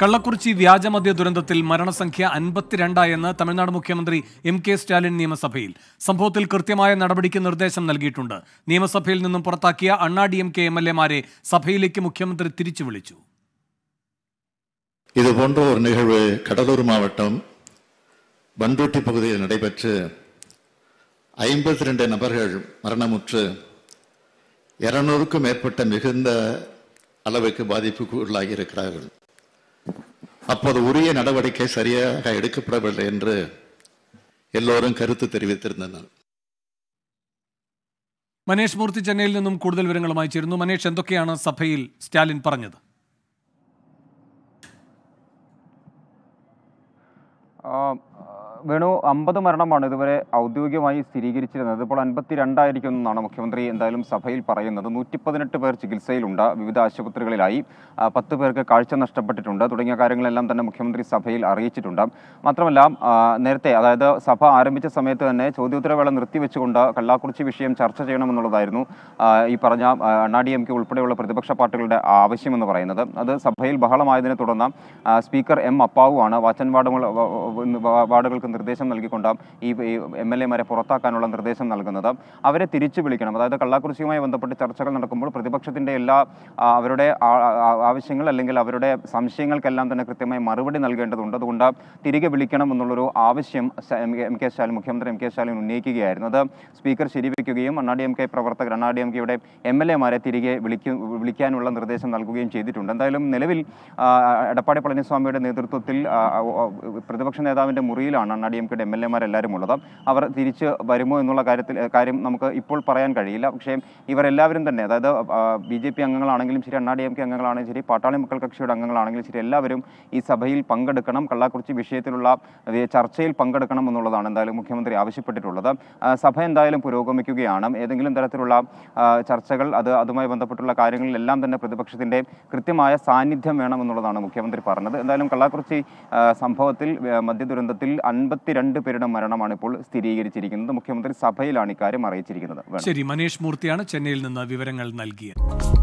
കള്ളക്കുറിച്ചി വ്യാജമദ്യ ദുരന്തത്തിൽ മരണസംഖ്യ അൻപത്തിരണ്ടായെന്ന് തമിഴ്നാട് മുഖ്യമന്ത്രി എം കെ സ്റ്റാലിൻ നിയമസഭയിൽ സംഭവത്തിൽ കൃത്യമായ നടപടിക്ക് നിർദ്ദേശം നൽകിയിട്ടുണ്ട് നിയമസഭയിൽ നിന്നും പുറത്താക്കിയ Anna D M K M L മാരെ സഭയിലേക്ക് മുഖ്യമന്ത്രി തിരിച്ചു വിളിച്ചു இது ഒരു ஒரு കടലൂർ கடலூர் மாவட்டம் பண்டூட்டி பகுதியில் நடைபெற்று ஐம்பத்தி ரெண்டு நபர்கள் மரணமுற்று இருநூறுக்கும் மேற்பட்ட மிகுந்த அப்போது உரிய நடவடிக்கை சரியாக எடுக்கப்படவில்லை என்று എല്ലാവരും കരുത്ത് തെരുവിത്തിരുന്നെന്ന് മനേഷ് മൂർത്തി ചെന്നൈയിൽ നിന്നും കൂടുതൽ വിവരങ്ങളുമായി ചേരുന്നു മനേഷ് എന്തൊക്കെയാണ് സഭയിൽ സ്റ്റാലിൻ പറഞ്ഞത് വേണു അമ്പത് മരണമാണ് ഇതുവരെ ഔദ്യോഗികമായി സ്ഥിരീകരിച്ചിരുന്നത് ഇപ്പോൾ അൻപത്തി രണ്ടായിരിക്കും എന്നാണ് മുഖ്യമന്ത്രി എന്തായാലും സഭയിൽ പറയുന്നത് നൂറ്റി പതിനെട്ട് പേർ ചികിത്സയിലുണ്ട് വിവിധ ആശുപത്രികളിലായി പത്ത് പേർക്ക് കാഴ്ച നഷ്ടപ്പെട്ടിട്ടുണ്ട് തുടങ്ങിയ കാര്യങ്ങളെല്ലാം തന്നെ മുഖ്യമന്ത്രി സഭയിൽ അറിയിച്ചിട്ടുണ്ട് മാത്രമല്ല നേരത്തെ അതായത് സഭ ആരംഭിച്ച സമയത്ത് തന്നെ ചോദ്യോത്തരവേള നിർത്തിവെച്ചുകൊണ്ട് കള്ളാക്കുറിച്ചി വിഷയം ചർച്ച ചെയ്യണമെന്നുള്ളതായിരുന്നു ഈ പറഞ്ഞ അണ്ണാ ഡി എം കെ ഉൾപ്പെടെയുള്ള പ്രതിപക്ഷ പാർട്ടികളുടെ ആവശ്യമെന്ന് പറയുന്നത് അത് സഭയിൽ ബഹളമായതിനെ തുടർന്ന് സ്പീക്കർ എം ആണ് വാച്ചൻ വാർഡുകൾ വാർഡുകൾക്ക് നിർദ്ദേശം നൽകിക്കൊണ്ടാണ് ഈ എം എൽ എമാരെ പുറത്താക്കാനുള്ള നിർദ്ദേശം നൽകുന്നത് അവരെ തിരിച്ചു വിളിക്കണം അതായത് കള്ളക്കുറിശിയുമായി ബന്ധപ്പെട്ട് ചർച്ചകൾ നടക്കുമ്പോൾ പ്രതിപക്ഷത്തിൻ്റെ എല്ലാ അവരുടെ ആവശ്യങ്ങൾ അല്ലെങ്കിൽ അവരുടെ സംശയങ്ങൾക്കെല്ലാം തന്നെ കൃത്യമായി മറുപടി നൽകേണ്ടതുണ്ട് അതുകൊണ്ട് തിരികെ വിളിക്കണം എന്നുള്ളൊരു ആവശ്യം എം കെ സ്റ്റാലിൻ മുഖ്യമന്ത്രി എം കെ സ്റ്റാലിൻ ഉന്നയിക്കുകയായിരുന്നു അത് സ്പീക്കർ ശരിവയ്ക്കുകയും അണ്ണാ ഡി എം കെ പ്രവർത്തകർ അണ്ണാ ഡി എം കെയുടെ എം എൽ എമാരെ തിരികെ വിളിക്കും വിളിക്കാനുള്ള നിർദ്ദേശം നൽകുകയും ചെയ്തിട്ടുണ്ട് എന്തായാലും നിലവിൽ എടപ്പാടി പളനിസ്വാമിയുടെ നേതൃത്വത്തിൽ പ്രതിപക്ഷ നേതാവിൻ്റെ മുറിയിലാണ് അണ്ണാ ഡി എം കെയുടെ എം എൽ എമാരെല്ലാവരും ഉള്ളത് അവർ തിരിച്ച് വരുമോ എന്നുള്ള കാര്യത്തിൽ കാര്യം നമുക്ക് ഇപ്പോൾ പറയാൻ കഴിയില്ല പക്ഷേ ഇവരെല്ലാവരും തന്നെ അതായത് ബി ജെ പി അംഗങ്ങളാണെങ്കിലും ശരി അണ്ണാ ഡി എം കെ അംഗങ്ങളാണെങ്കിലും ശരി പാട്ടാളി മക്കൾ കക്ഷിയുടെ അംഗങ്ങളാണെങ്കിലും ശരി എല്ലാവരും ഈ സഭയിൽ പങ്കെടുക്കണം കള്ളക്കുറിച്ചി വിഷയത്തിലുള്ള ചർച്ചയിൽ പങ്കെടുക്കണം എന്നുള്ളതാണ് എന്തായാലും മുഖ്യമന്ത്രി ആവശ്യപ്പെട്ടിട്ടുള്ളത് സഭ എന്തായാലും പുരോഗമിക്കുകയാണ് ഏതെങ്കിലും തരത്തിലുള്ള ചർച്ചകൾ അത് അതുമായി ബന്ധപ്പെട്ടുള്ള കാര്യങ്ങളിലെല്ലാം തന്നെ പ്രതിപക്ഷത്തിൻ്റെ കൃത്യമായ സാന്നിധ്യം വേണമെന്നുള്ളതാണ് മുഖ്യമന്ത്രി പറഞ്ഞത് എന്തായാലും കള്ളാക്കുറിച്ചി സംഭവത്തിൽ മദ്യ ദുരന്തത്തിൽ അൻപത്തിരണ്ട് പേരുടെ മരണമാണ് ഇപ്പോൾ സ്ഥിരീകരിച്ചിരിക്കുന്നത് മുഖ്യമന്ത്രി സഭയിലാണ് ഇക്കാര്യം അറിയിച്ചിരിക്കുന്നത് ശരി മനീഷ് മൂർത്തിയാണ് ചെന്നൈയിൽ നിന്ന് വിവരങ്ങൾ നൽകിയത്